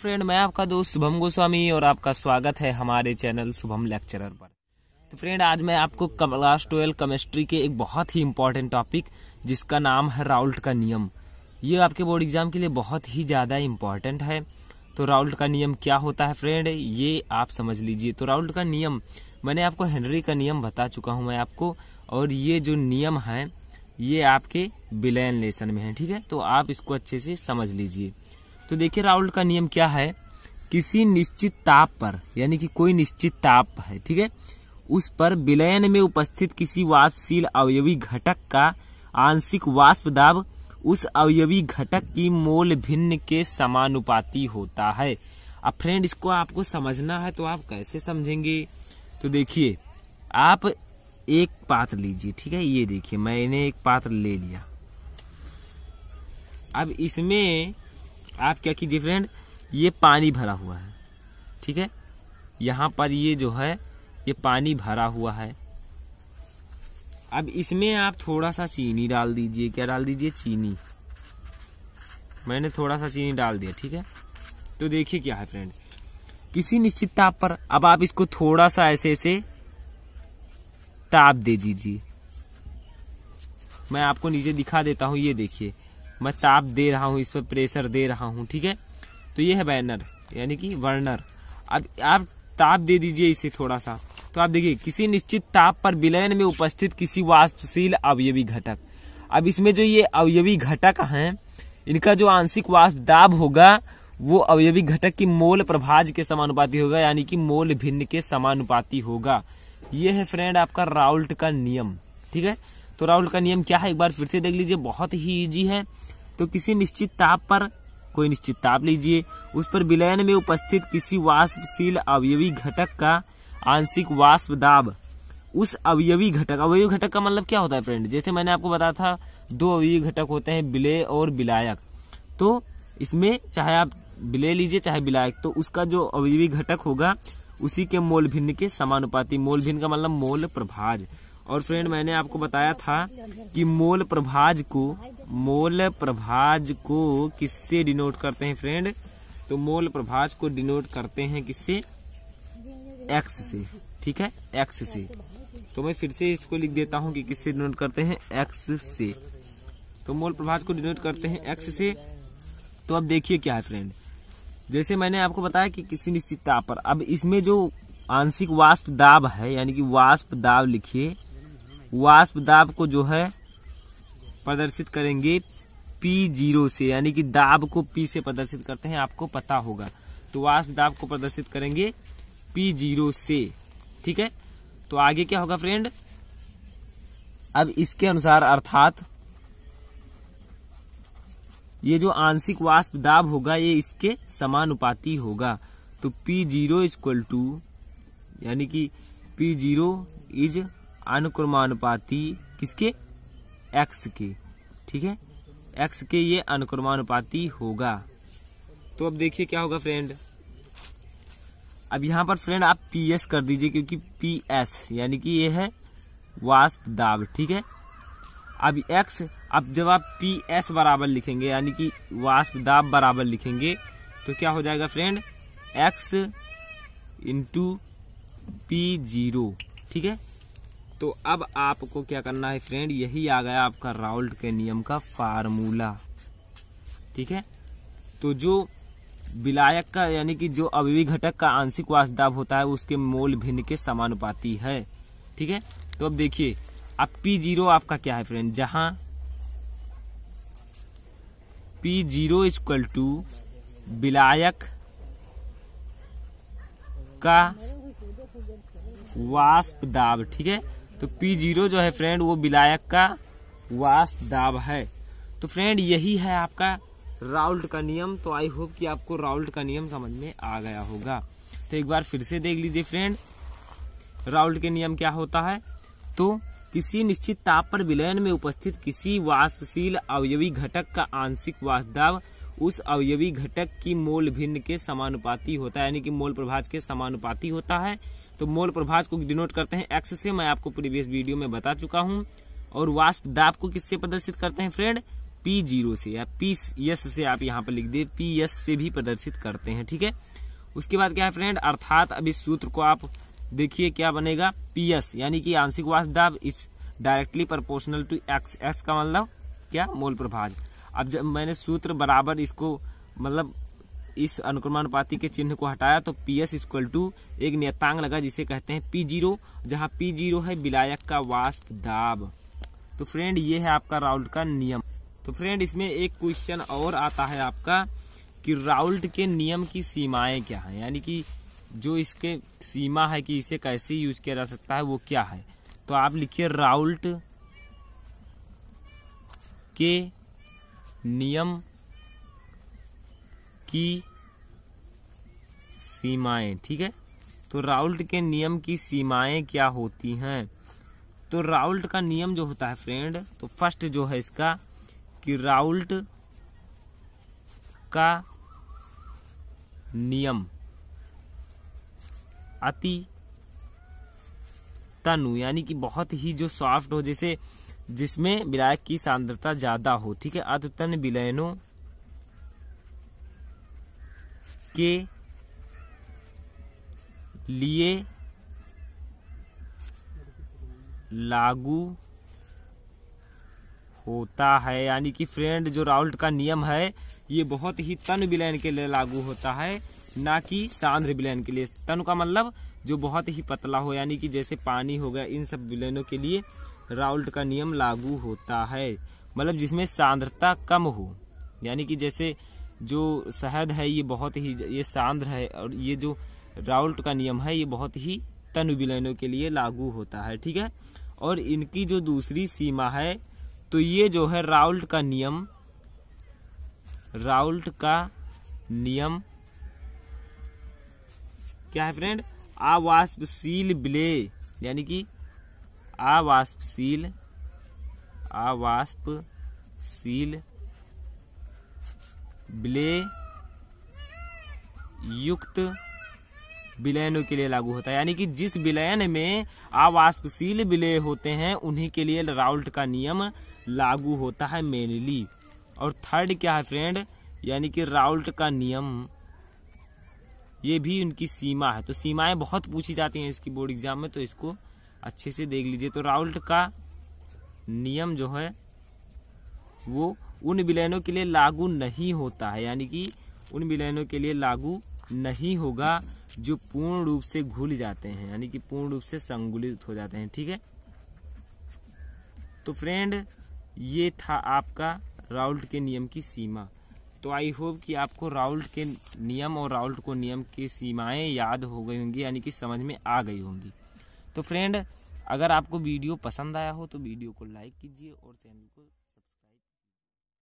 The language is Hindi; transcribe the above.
फ्रेंड मैं आपका दोस्त शुभम गोस्वामी और आपका स्वागत है हमारे चैनल शुभम लेक्चरर पर तो फ्रेंड आज मैं आपको क्लास ट्वेल्व केमिस्ट्री के एक बहुत ही इम्पोर्टेंट टॉपिक जिसका नाम है राउल्ट का नियम ये आपके बोर्ड एग्जाम के लिए बहुत ही ज़्यादा इम्पोर्टेंट है तो राउल्ट का नियम क्या होता है फ्रेंड ये आप समझ लीजिए तो राउल्ट का नियम मैंने आपको हेनरी का नियम बता चुका हूँ मैं आपको और ये जो नियम है ये आपके विलयन लेसन में है ठीक है तो आप इसको अच्छे से समझ लीजिए तो देखिए राहुल का नियम क्या है किसी निश्चित ताप पर यानी कि कोई निश्चित ताप है ठीक है उस पर विलयन में उपस्थित किसी वाष्पशील अवयवी घटक का आंशिक वाष्प दाब उस अवयवी घटक की मोल भिन्न के समानुपाती होता है अब फ्रेंड इसको आपको समझना है तो आप कैसे समझेंगे तो देखिए आप एक पात्र लीजिए ठीक है ये देखिए मैंने एक पात्र ले लिया अब इसमें आप क्या कीजिए फ्रेंड ये पानी भरा हुआ है ठीक है यहाँ पर ये जो है ये पानी भरा हुआ है अब इसमें आप थोड़ा सा चीनी डाल दीजिए क्या डाल दीजिए चीनी मैंने थोड़ा सा चीनी डाल दिया ठीक है तो देखिए क्या है फ्रेंड किसी निश्चित ताप पर अब आप इसको थोड़ा सा ऐसे ऐसे ताप दे दीजिए मैं आपको नीचे दिखा देता हूं ये देखिए मैं ताप दे रहा हूँ इस पर प्रेशर दे रहा हूँ ठीक है तो ये है बैनर यानी कि वर्नर अब आप ताप दे दीजिए इसे थोड़ा सा तो आप देखिए किसी निश्चित ताप पर विलयन में उपस्थित किसी वाष्पशील अवयवी घटक अब इसमें जो ये अवयवी घटक हैं इनका जो आंशिक वाष्प दाब होगा वो अवयवी घटक की मोल प्रभाज के समानुपाती होगा यानी कि मोल भिन्न के समानुपाती होगा ये है फ्रेंड आपका राउल्ट का नियम ठीक है तो राउल्ट का नियम क्या है एक बार फिर से देख लीजिए बहुत ही ईजी है तो किसी निश्चित ताप पर कोई निश्चित ताप लीजिए उस पर विलयन में उपस्थित किसी वाष्पशील अवयवी घटक का आंशिक वाष्प दाब उस अवयवी घटक अवयवी घटक का मतलब क्या होता है फ्रेंड जैसे मैंने आपको बताया था दो अवयवी घटक होते हैं बिले और विलायक तो इसमें चाहे आप बिले लीजिए चाहे विलायक तो उसका जो अवयवी घटक होगा उसी के मोल भिन्न के समानुपाती मोल भिन्न का मतलब मोल प्रभाज और फ्रेंड मैंने आपको बताया था कि मोल प्रभाज को मोल प्रभाज को किससे डिनोट करते हैं फ्रेंड तो मोल प्रभाज को डिनोट करते हैं किससे एक्स से ठीक है एक्स से तो मैं फिर से इसको लिख देता हूँ कि किससे डिनोट करते हैं एक्स से तो मोल प्रभाज को डिनोट करते हैं एक्स से तो अब देखिए क्या है फ्रेंड जैसे मैंने आपको बताया कि किसी निश्चित ताप पर अब इसमें जो आंशिक वाष्प दाब है यानी कि वाष्प दाब लिखिए वाष्प दाब को जो है प्रदर्शित करेंगे पी जीरो से यानी कि दाब को पी से प्रदर्शित करते हैं आपको पता होगा तो वाष्प दाब को प्रदर्शित करेंगे पी जीरो से ठीक है तो आगे क्या होगा फ्रेंड अब इसके अनुसार अर्थात ये जो आंशिक वाष्प दाब होगा ये इसके समानुपाती होगा तो P zero is equal to यानी कि पी जीरो इज अनुक्रमानुपाती किसके एक्स के ठीक है एक्स के ये अनुक्रमानुपाती होगा तो अब देखिए क्या होगा फ्रेंड अब यहां पर फ्रेंड आप पी एस कर दीजिए क्योंकि पी एस यानी कि ये है वाष्प दाब ठीक है अब एक्स अब जब आप पी एस बराबर लिखेंगे यानी कि वाष्प दाब बराबर लिखेंगे तो क्या हो जाएगा फ्रेंड एक्स इंटू पी जीरो ठीक है तो अब आपको क्या करना है फ्रेंड यही आ गया आपका राउल्ट के नियम का फार्मूला ठीक है तो जो विलायक का यानी कि जो अवयवी घटक का आंशिक वास्तव होता है उसके मोल भिन्न के समानुपाती है ठीक है तो अब देखिए अब पी जीरो आपका क्या है फ्रेंड जहां पी जीरो इक्वल टू विलायक का वाष्प दाब ठीक है तो पी जीरो जो है फ्रेंड वो विलायक का वास दाब है तो फ्रेंड यही है आपका राउल्ट का नियम तो आई होप कि आपको राउल्ट का नियम समझ में आ गया होगा तो एक बार फिर से देख लीजिए फ्रेंड राउल्ट के नियम क्या होता है तो किसी निश्चित ताप पर विलयन में उपस्थित किसी वाष्पशील अवयवी घटक का आंशिक वास्तव उस अवयवी घटक की मोल भिन्न के समानुपाती होता है यानी कि मोल प्रभाज के समानुपाती होता है तो मोल प्रभाज को डिनोट करते हैं एक्स से मैं आपको प्रीवियस वीडियो में बता चुका हूँ और वास्प दाब को किससे प्रदर्शित करते हैं फ्रेंड पी जीरो से या पी एस से आप यहाँ पर लिख दे पी एस से भी प्रदर्शित करते हैं ठीक है उसके बाद क्या है फ्रेंड अर्थात अब इस सूत्र को आप देखिए क्या बनेगा पी एस यानी कि आंशिक वाष्प दाब is directly proportional to X X का मतलब क्या मोल प्रभाज अब जब मैंने सूत्र बराबर इसको मतलब इस अनुक्रमानुपाती के चिन्ह को हटाया तो पी एस इक्वल टू एक नियतांक लगा जिसे कहते हैं पी जीरो जहाँ पी जीरो है विलायक का वाष्प दाब तो फ्रेंड ये है आपका राउल्ट का नियम तो फ्रेंड इसमें एक क्वेश्चन और आता है आपका कि राउल्ट के नियम की सीमाएं क्या हैं यानी कि जो इसके सीमा है कि इसे कैसे यूज किया जा सकता है वो क्या है तो आप लिखिए राउल्ट के नियम की सीमाएं ठीक है तो राउल्ट के नियम की सीमाएं क्या होती हैं तो राउल्ट का नियम जो होता है फ्रेंड तो फर्स्ट जो है इसका कि राउल्ट का नियम अति तनु यानी कि बहुत ही जो सॉफ्ट हो जैसे जिसमें विलायक की सांद्रता ज्यादा हो ठीक है अतुतन विलयनों के लिए लागू होता है यानी कि फ्रेंड जो राउल्ट का नियम है ये बहुत ही तन विलयन के लिए लागू होता है ना कि सांद्र विलयन के लिए तन का मतलब जो बहुत ही पतला हो यानी कि जैसे पानी हो गया इन सब विलयनों के लिए राउल्ट का नियम लागू होता है मतलब जिसमें सांद्रता कम हो यानी कि जैसे जो शहद है ये बहुत ही ये सांद्र है और ये जो राउल्ट का नियम है ये बहुत ही तन विलयनों के लिए लागू होता है ठीक है और इनकी जो दूसरी सीमा है तो ये जो है राउल्ट का नियम राउल्ट का नियम क्या है फ्रेंड आवाष्पशील ब्ले यानी कि आवाष्पशील आवाष्पशील विलय युक्त विलयनों के लिए लागू होता है यानी कि जिस विलयन में आवासशील विलय होते हैं उन्हीं के लिए राउल्ट का नियम लागू होता है मेनली और थर्ड क्या है फ्रेंड यानी कि राउल्ट का नियम ये भी उनकी सीमा है तो सीमाएं बहुत पूछी जाती हैं इसकी बोर्ड एग्जाम में तो इसको अच्छे से देख लीजिए तो राउल्ट का नियम जो है वो उन विलयनों के लिए लागू नहीं होता है यानी कि उन विलयनों के लिए लागू नहीं होगा जो पूर्ण रूप से घुल जाते हैं यानी कि पूर्ण रूप से संगुलित हो जाते हैं ठीक है तो फ्रेंड ये था आपका राउल्ट के नियम की सीमा तो आई होप कि आपको राउल्ट के नियम और राउल्ट को नियम की सीमाएं याद हो गई होंगी यानी कि समझ में आ गई होंगी तो फ्रेंड अगर आपको वीडियो पसंद आया हो तो वीडियो को लाइक कीजिए और चैनल को